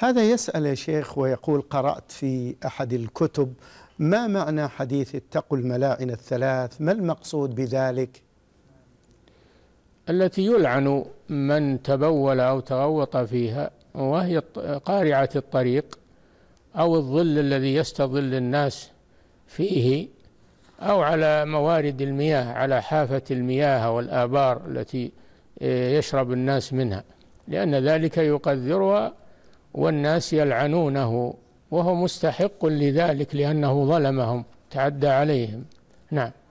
هذا يسأل يا شيخ ويقول قرأت في أحد الكتب ما معنى حديث اتقوا الملاعن الثلاث ما المقصود بذلك التي يلعن من تبول أو تغوط فيها وهي قارعة الطريق أو الظل الذي يستظل الناس فيه أو على موارد المياه على حافة المياه والآبار التي آه، يشرب الناس منها لأن ذلك يقذرها والناس يلعنونه وهو مستحق لذلك لأنه ظلمهم تعدى عليهم نعم